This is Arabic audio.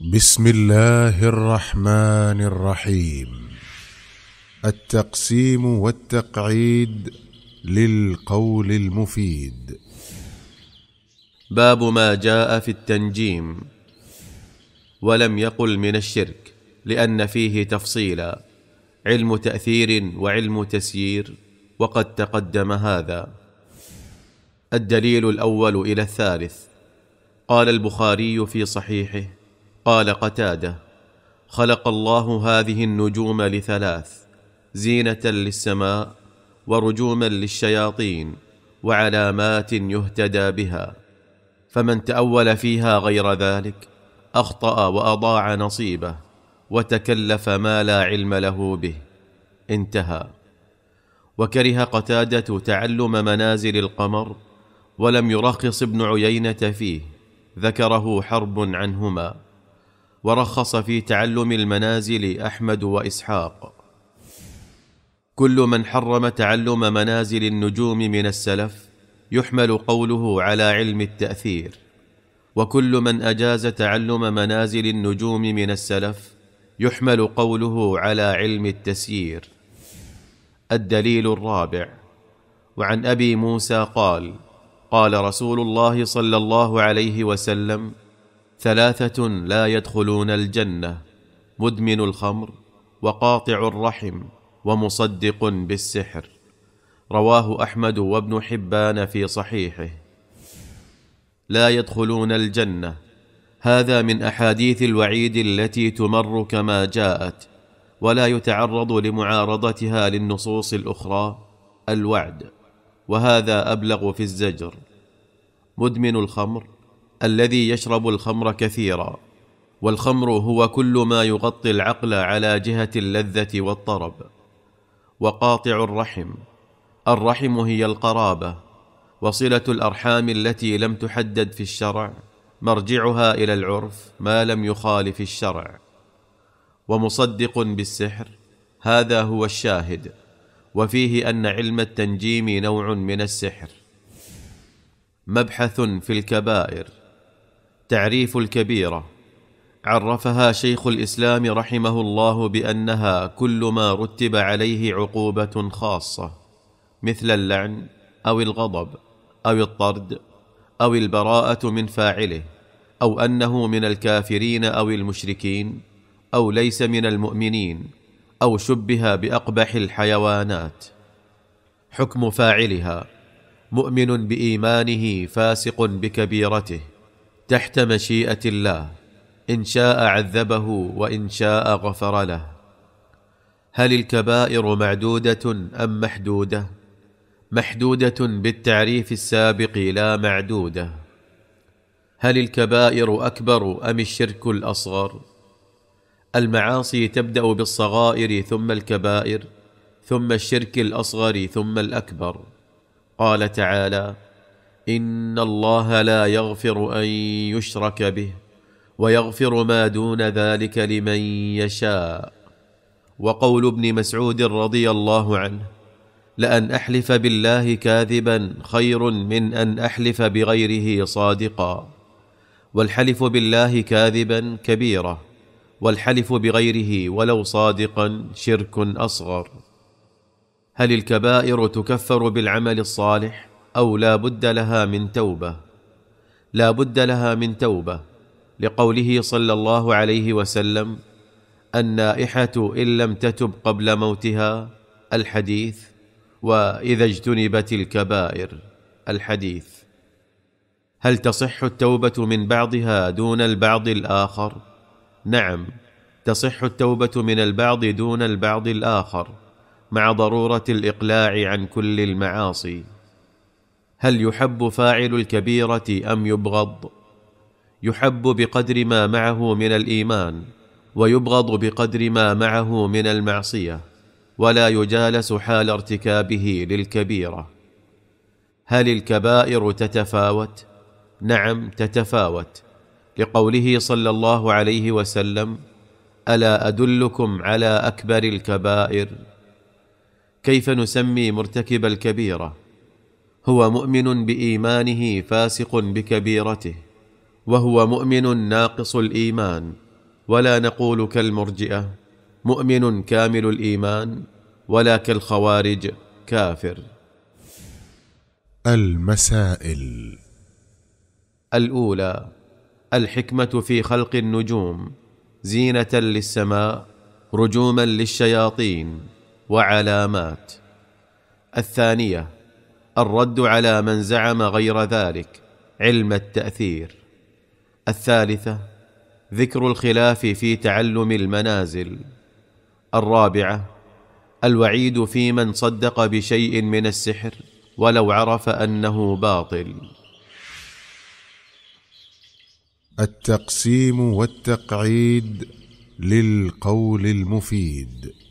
بسم الله الرحمن الرحيم التقسيم والتقعيد للقول المفيد باب ما جاء في التنجيم ولم يقل من الشرك لان فيه تفصيلا علم تاثير وعلم تسيير وقد تقدم هذا الدليل الاول الى الثالث قال البخاري في صحيحه قال قتاده خلق الله هذه النجوم لثلاث زينه للسماء ورجوما للشياطين وعلامات يهتدى بها فمن تاول فيها غير ذلك اخطا واضاع نصيبه وتكلف ما لا علم له به انتهى وكره قتاده تعلم منازل القمر ولم يرخص ابن عيينه فيه ذكره حرب عنهما ورخص في تعلم المنازل احمد واسحاق كل من حرم تعلم منازل النجوم من السلف يحمل قوله على علم التاثير وكل من اجاز تعلم منازل النجوم من السلف يحمل قوله على علم التسيير الدليل الرابع وعن ابي موسى قال قال رسول الله صلى الله عليه وسلم ثلاثه لا يدخلون الجنه مدمن الخمر وقاطع الرحم ومصدق بالسحر رواه احمد وابن حبان في صحيحه لا يدخلون الجنه هذا من احاديث الوعيد التي تمر كما جاءت ولا يتعرض لمعارضتها للنصوص الاخرى الوعد وهذا ابلغ في الزجر مدمن الخمر الذي يشرب الخمر كثيرا والخمر هو كل ما يغطي العقل على جهه اللذه والطرب وقاطع الرحم الرحم هي القرابه وصله الارحام التي لم تحدد في الشرع مرجعها الى العرف ما لم يخالف الشرع ومصدق بالسحر هذا هو الشاهد وفيه ان علم التنجيم نوع من السحر مبحث في الكبائر تعريف الكبيره عرفها شيخ الاسلام رحمه الله بانها كل ما رتب عليه عقوبه خاصه مثل اللعن او الغضب او الطرد او البراءه من فاعله او انه من الكافرين او المشركين او ليس من المؤمنين او شبه باقبح الحيوانات حكم فاعلها مؤمن بايمانه فاسق بكبيرته تحت مشيئه الله ان شاء عذبه وان شاء غفر له هل الكبائر معدوده ام محدوده محدوده بالتعريف السابق لا معدوده هل الكبائر اكبر ام الشرك الاصغر المعاصي تبدا بالصغائر ثم الكبائر ثم الشرك الاصغر ثم الاكبر قال تعالى ان الله لا يغفر ان يشرك به ويغفر ما دون ذلك لمن يشاء وقول ابن مسعود رضي الله عنه لان احلف بالله كاذبا خير من ان احلف بغيره صادقا والحلف بالله كاذبا كبيره والحلف بغيره ولو صادقا شرك اصغر هل الكبائر تكفر بالعمل الصالح او لا بد لها من توبه لا بد لها من توبه لقوله صلى الله عليه وسلم النائحه ان لم تتب قبل موتها الحديث واذا اجتنبت الكبائر الحديث هل تصح التوبه من بعضها دون البعض الاخر نعم تصح التوبه من البعض دون البعض الاخر مع ضروره الاقلاع عن كل المعاصي هل يحب فاعل الكبيره ام يبغض يحب بقدر ما معه من الايمان ويبغض بقدر ما معه من المعصيه ولا يجالس حال ارتكابه للكبيره هل الكبائر تتفاوت نعم تتفاوت لقوله صلى الله عليه وسلم الا ادلكم على اكبر الكبائر كيف نسمي مرتكب الكبيره هو مؤمن بايمانه فاسق بكبيرته وهو مؤمن ناقص الايمان ولا نقول كالمرجئه مؤمن كامل الايمان ولا كالخوارج كافر المسائل الاولى الحكمه في خلق النجوم زينه للسماء رجوما للشياطين وعلامات الثانيه الرد على من زعم غير ذلك علم التاثير الثالثه ذكر الخلاف في تعلم المنازل الرابعه الوعيد في من صدق بشيء من السحر ولو عرف انه باطل التقسيم والتقعيد للقول المفيد